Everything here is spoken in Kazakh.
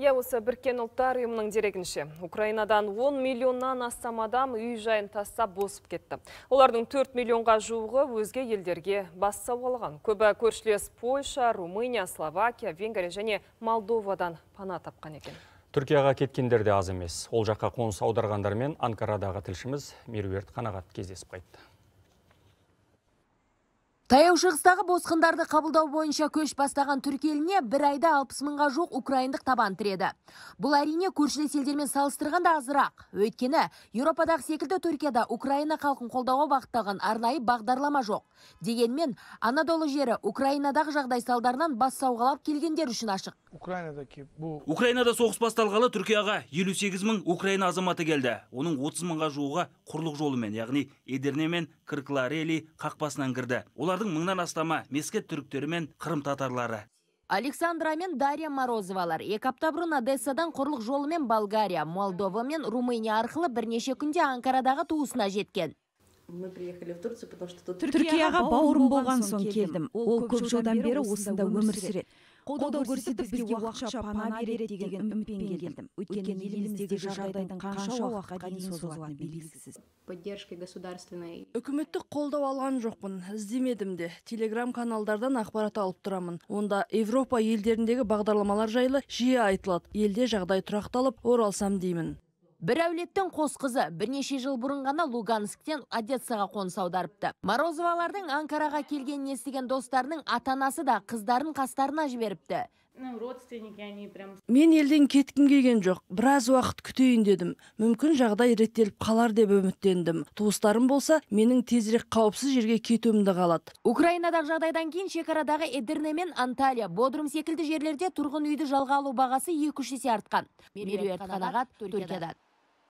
Иә осы біріккен ұлттар ұйымының дерегінше, Украинадан 10 миллионнан астам адам үй жайын тастап босып кетті. Олардың 4 миллионға жуығы өзге елдерге бас алған. Көбі көршілес Польша, Румыния, Словакия, Венгрия және Молдовадан пана тапқан екен. Түркияға кеткендер де аз емес. Ол жаққа қоныс аударғандармен мен Анкарадағы тілшіміз Меруерт Қанағат кездесіп қайтты таяу шығыстағы босқындарды қабылдау бойынша көш бастаған түркі еліне бір айда алпыс мыңға жоқ украиндық табан тіреді бұл әрине көршілес елдермен салыстырғанда азырақ өйткені еуропадағы секілді түркияда украина халқын қолдауға бағытталған арнайы бағдарлама жоқ дегенмен анадолы жері украинадағы жағдай салдарынан бас сауғалап келгендер үшін ашық украинада соғыс басталғалы түркияға елу сегіз мың украина азаматы келді оның отыз мыңға жуығы құрлық жолымен яғни эдерне мен кыркларели қақпасынан кірді олар олардың мыңнан астамы мескет түріктері мен қырым татарлары Александра мен Дарья Морозовалар екі апта бұрын Одессадан құрлық жолымен Болгария, Молдова мен Румыния арқылы бірнеше күнде Анкарадағы туысына жеткен. Түркияға бауырым болған соң келдім. Ол көп жылдан бері осында өмір сүреді қолдау көрсетіп бізге уақытша пана береді деген үмітпен келдім өйткені еліміздегі жағдайдың қанша уақытқа дейін созылатыны белгісіз поддержки государственной үкіметтік қолдау алған жоқпын іздемедім де телеграм каналдардан ақпарат алып тұрамын онда европа елдеріндегі бағдарламалар жайлы жиі айтылады елде жағдай тұрақталып оралсам деймін бір әулеттің қос қызы бірнеше жыл бұрын ғана лугансктен одессаға қоныс аударыпты морозовалардың анкараға келгенін естіген достарының ата анасы да қыздарын қастарына жіберіпті мен елден кеткім келген жоқ біраз уақыт күтейін дедім мүмкін жағдай реттеліп қалар деп үміттендім туыстарым болса менің тезірек қауіпсіз жерге кетуімді қалады украинадағы жағдайдан кейін шекарадағы эдерне мен анталия бодрум секілді жерлерде тұрғын үйді жалға алу бағасы екі үш есе артқан меруерт қанағат түркиядан